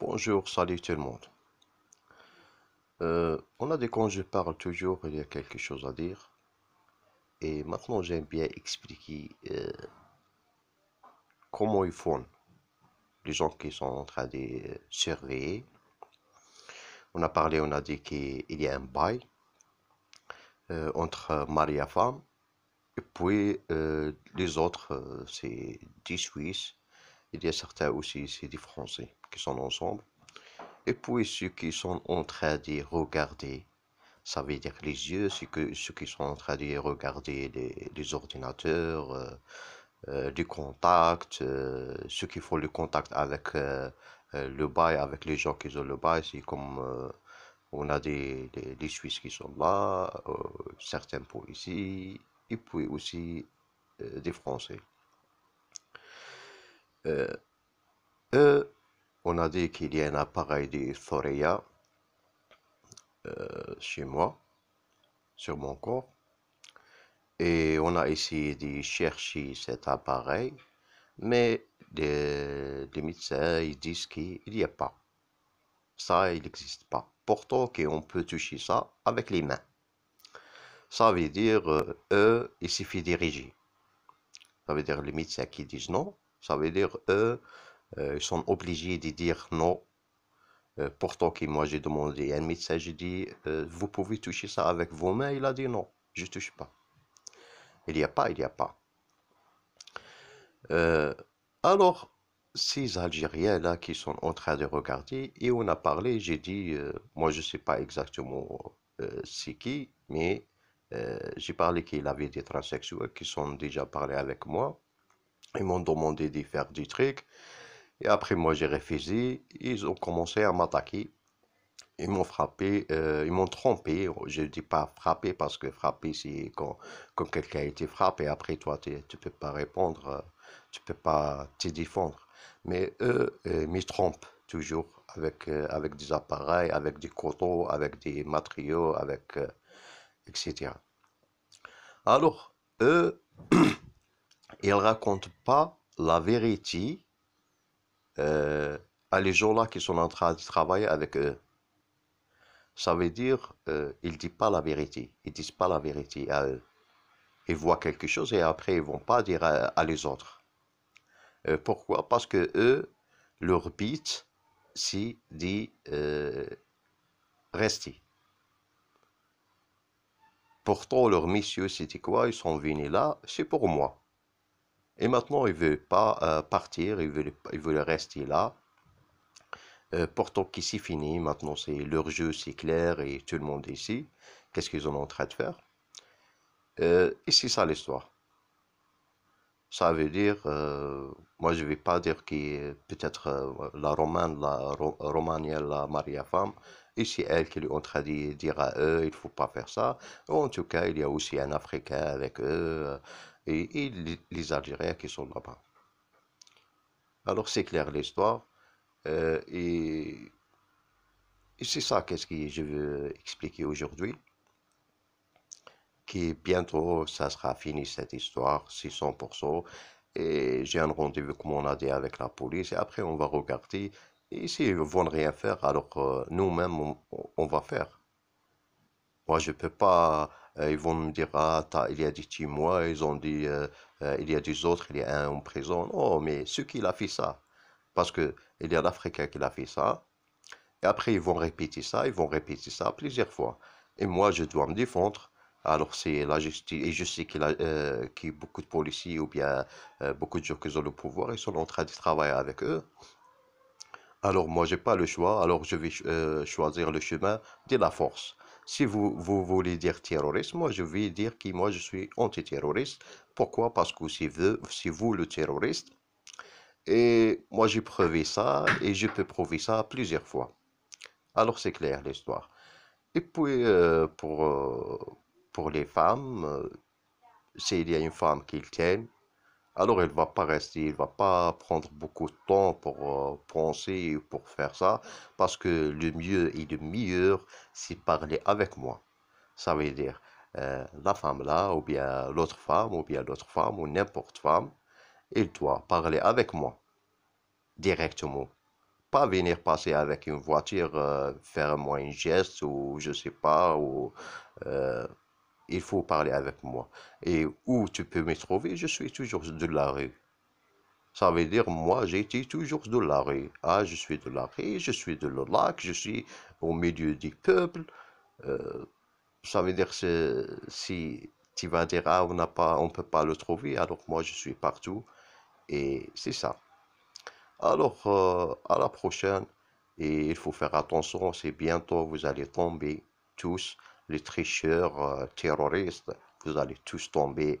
Bonjour, salut tout le monde. Euh, on a des quand je parle toujours, il y a quelque chose à dire. Et maintenant, j'aime bien expliquer euh, comment ils font. Les gens qui sont en train de surveiller. On a parlé, on a dit qu'il y a un bail euh, entre mari et femme. Et puis, les autres, c'est 10 Suisses il y a certains aussi ici des Français qui sont ensemble. Et puis ceux qui sont en train de regarder, ça veut dire les yeux, ceux, que, ceux qui sont en train de regarder les, ordinateurs, du euh, euh, contact, euh, ceux qui font le contact avec le bail, avec les gens qui ont le bail, c'est comme on a des, des, Suisses qui sont là, certains pour ici, et puis aussi des Français. Euh, eux, on a dit qu'il y a un appareil de Thoria euh, chez moi, sur mon corps. Et on a essayé de chercher cet appareil, mais les, médecins ils disent qu'il n'y a pas. Ça, il n'existe pas. Pourtant, on peut toucher ça avec les mains. Ça veut dire, euh, eux, il suffit d'ériger. Ça veut dire les médecins qui disent non, ça veut dire, eux, euh, ils sont obligés de dire non. Euh, pourtant moi, j'ai demandé à un médecin, j'ai dit, euh, vous pouvez toucher ça avec vos mains. Il a dit non, je ne touche pas. Il n'y a pas, il n'y a pas. alors, ces Algériens-là qui sont en train de regarder, et on a parlé, j'ai dit, moi, je ne sais pas exactement c'est qui, mais j'ai parlé qu'il avait des transsexuels qui sont déjà parlé avec moi. Ils m'ont demandé de faire du truc. Et après, moi, j'ai refusé. Ils ont commencé à m'attaquer. Ils m'ont frappé, euh, ils m'ont trompé. Je ne dis pas frappé parce que frapper, c'est quand, quand quelqu'un a été frappé. Après, toi, tu ne peux pas répondre, euh, tu ne peux pas te défendre. Mais eux, euh, ils me trompent toujours avec, avec des appareils, avec des cotons, avec des matériaux, avec, etc. Alors, eux, il ne raconte pas la vérité euh, à les gens-là qui sont en train de travailler avec eux. Ça veut dire, euh, ils ne disent pas la vérité. Ils ne disent pas la vérité à eux. Ils voient quelque chose et après, ils ne vont pas dire à, les autres. Euh, pourquoi Parce que eux, leur bite, c'est dit euh, rester. Pourtant, leur messieurs, c'était quoi Ils sont venus là, c'est pour moi. Et maintenant, il ne veut pas euh, partir, il veulent rester là. Euh, pourtant, qu'ici fini, maintenant c'est leur jeu, c'est clair et tout le monde est ici. Qu'est-ce qu'ils ont en train de faire euh, Ici, Et c'est ça l'histoire. Ça veut dire, euh, moi je ne vais pas dire que peut-être la Romane, la Ro la Maria Femme, ici, elle qui est en train de dire à eux, il ne faut pas faire ça. en tout cas, il y a aussi un Africain avec eux et, les Algériens qui sont là-bas. Alors c'est clair l'histoire. Euh, et, c'est ça qu'est-ce que je veux expliquer aujourd'hui. que bientôt, ça sera fini cette histoire, 600%. Et j'ai un rendez-vous, comme on a dit, avec la police. Et après, on va regarder. Et s'ils ne vont rien faire, alors euh, nous-mêmes, on, on, va faire. Moi, je ne peux pas euh, ils vont me dire ah, il y a des Timois, ils ont dit euh, euh, il y a des autres, il y a un en prison. Oh, mais ce qu'il a fait ça, parce que il y a africain qui l'a fait ça. Et après, ils vont répéter ça, ils vont répéter ça plusieurs fois. Et moi, je dois me défendre. Alors, c'est la justice. Et je sais qu'il y, a beaucoup de policiers ou bien beaucoup de gens qui ont le pouvoir, ils sont en train de travailler avec eux. Alors, moi, je n'ai pas le choix. Alors, je vais choisir le chemin de la force. Si vous, vous voulez dire terroriste, moi je vais dire que moi je suis antiterroriste. Pourquoi Parce que si vous, vous le terroriste. Et moi j'ai prouvé ça et je peux prouver ça plusieurs fois. Alors c'est clair l'histoire. Et puis euh, pour, euh, pour les femmes, euh, s'il y a une femme qu'ils tient alors il va pas rester, il va pas prendre beaucoup de temps pour euh, penser pour faire ça, parce que le mieux et le meilleur, c'est parler avec moi. Ça veut dire euh, la femme là, ou bien l'autre femme, ou bien l'autre femme, ou n'importe femme, il doit parler avec moi directement. Pas venir passer avec une voiture, euh, faire moi un geste, ou je sais pas, ou il faut parler avec moi. Et où tu peux me trouver, je suis toujours de la rue. Ça veut dire, moi, j'étais toujours de la rue. Ah, je suis de la rue, je suis de le lac, je suis au milieu du peuple. Euh, ça veut dire, si tu vas dire, ah, on ne peut pas le trouver, alors moi, je suis partout. Et c'est ça. Alors, euh, à la prochaine. Et il faut faire attention, c'est bientôt, vous allez tomber tous les tricheurs euh, terroristes, vous allez tous tomber.